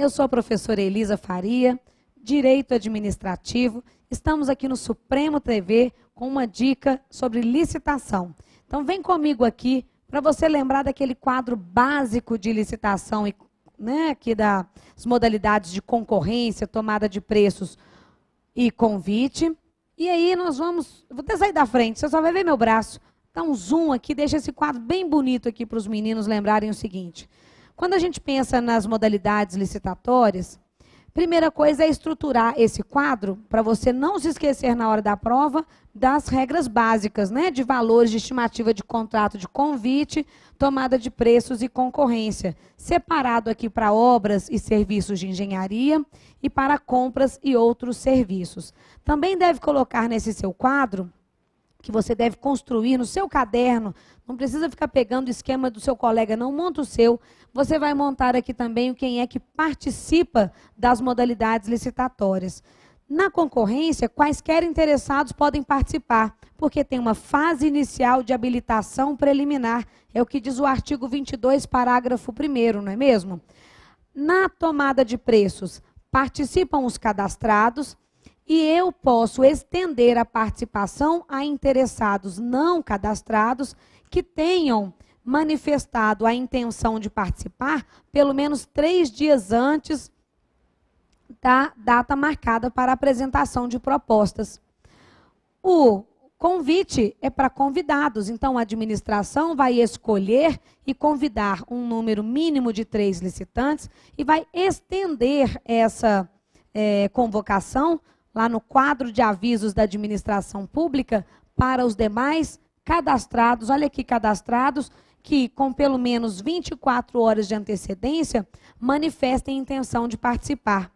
Eu sou a professora Elisa Faria, Direito Administrativo. Estamos aqui no Supremo TV com uma dica sobre licitação. Então vem comigo aqui para você lembrar daquele quadro básico de licitação e né, aqui das modalidades de concorrência, tomada de preços e convite. E aí nós vamos, vou até sair da frente, você só vai ver meu braço. Dá um zoom aqui, deixa esse quadro bem bonito aqui para os meninos lembrarem o seguinte. Quando a gente pensa nas modalidades licitatórias, primeira coisa é estruturar esse quadro para você não se esquecer na hora da prova das regras básicas, né, de valores, de estimativa de contrato de convite, tomada de preços e concorrência, separado aqui para obras e serviços de engenharia e para compras e outros serviços. Também deve colocar nesse seu quadro que você deve construir no seu caderno. Não precisa ficar pegando o esquema do seu colega, não monta o seu. Você vai montar aqui também quem é que participa das modalidades licitatórias. Na concorrência, quaisquer interessados podem participar, porque tem uma fase inicial de habilitação preliminar, é o que diz o artigo 22, parágrafo 1, não é mesmo? Na tomada de preços, participam os cadastrados, e eu posso estender a participação a interessados não cadastrados que tenham manifestado a intenção de participar pelo menos três dias antes da data marcada para apresentação de propostas. O convite é para convidados, então a administração vai escolher e convidar um número mínimo de três licitantes e vai estender essa é, convocação lá no quadro de avisos da administração pública para os demais cadastrados, olha aqui, cadastrados, que com pelo menos 24 horas de antecedência manifestem intenção de participar.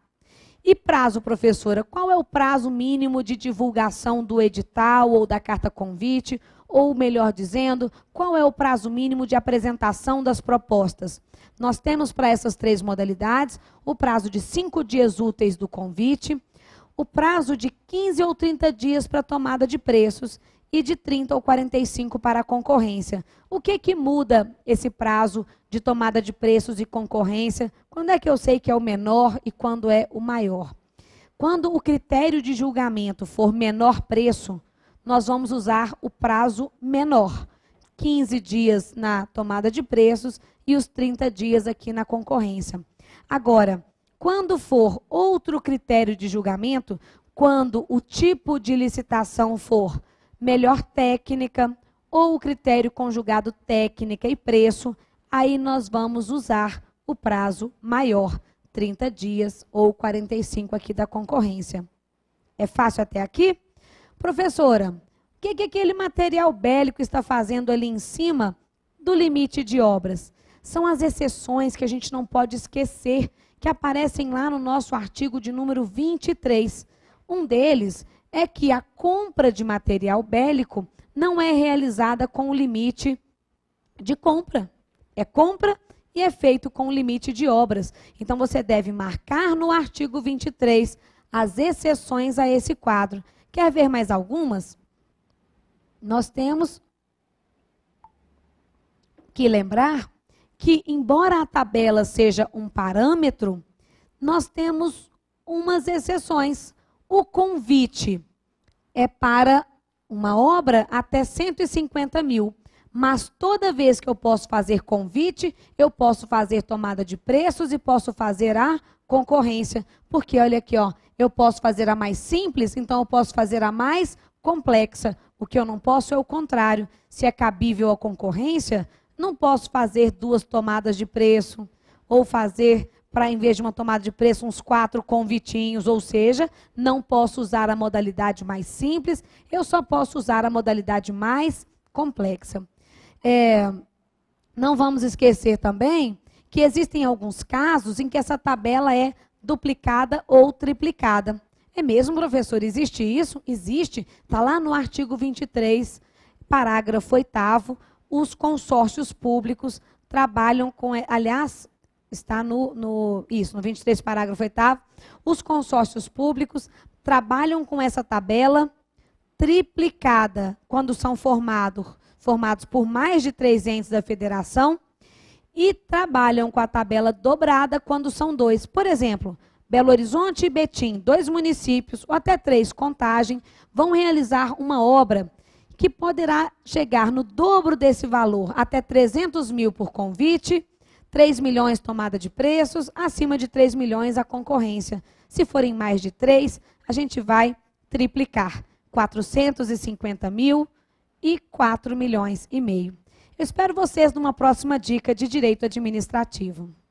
E prazo, professora, qual é o prazo mínimo de divulgação do edital ou da carta convite? Ou, melhor dizendo, qual é o prazo mínimo de apresentação das propostas? Nós temos para essas três modalidades o prazo de cinco dias úteis do convite, o prazo de 15 ou 30 dias para tomada de preços e de 30 ou 45 para a concorrência. O que que muda esse prazo de tomada de preços e concorrência? Quando é que eu sei que é o menor e quando é o maior? Quando o critério de julgamento for menor preço, nós vamos usar o prazo menor, 15 dias na tomada de preços e os 30 dias aqui na concorrência. Agora, quando for outro critério de julgamento, quando o tipo de licitação for melhor técnica ou o critério conjugado técnica e preço, aí nós vamos usar o prazo maior, 30 dias ou 45 aqui da concorrência. É fácil até aqui? Professora, o que, que aquele material bélico está fazendo ali em cima do limite de obras? São as exceções que a gente não pode esquecer que aparecem lá no nosso artigo de número 23. Um deles é que a compra de material bélico não é realizada com o limite de compra. É compra e é feito com o limite de obras. Então você deve marcar no artigo 23 as exceções a esse quadro. Quer ver mais algumas? Nós temos que lembrar que, embora a tabela seja um parâmetro, nós temos umas exceções. O convite é para uma obra até 150 mil. Mas toda vez que eu posso fazer convite, eu posso fazer tomada de preços e posso fazer a concorrência. Porque olha aqui, ó, eu posso fazer a mais simples, então eu posso fazer a mais complexa. O que eu não posso é o contrário. Se é cabível a concorrência, não posso fazer duas tomadas de preço, ou fazer, para em vez de uma tomada de preço, uns quatro convitinhos, ou seja, não posso usar a modalidade mais simples, eu só posso usar a modalidade mais complexa. É, não vamos esquecer também que existem alguns casos em que essa tabela é duplicada ou triplicada. É mesmo, professor? Existe isso? Existe. Está lá no artigo 23, parágrafo 8 os consórcios públicos trabalham com, eh, aliás, está no, no isso, no 23 parágrafo 8 os consórcios públicos trabalham com essa tabela triplicada quando são formados formados por mais de três entes da federação e trabalham com a tabela dobrada quando são dois. Por exemplo, Belo Horizonte e Betim, dois municípios ou até três, contagem, vão realizar uma obra que poderá chegar no dobro desse valor, até 300 mil por convite, 3 milhões tomada de preços, acima de 3 milhões a concorrência. Se forem mais de 3, a gente vai triplicar, 450 mil e 4 milhões e meio. Eu espero vocês numa próxima dica de direito administrativo.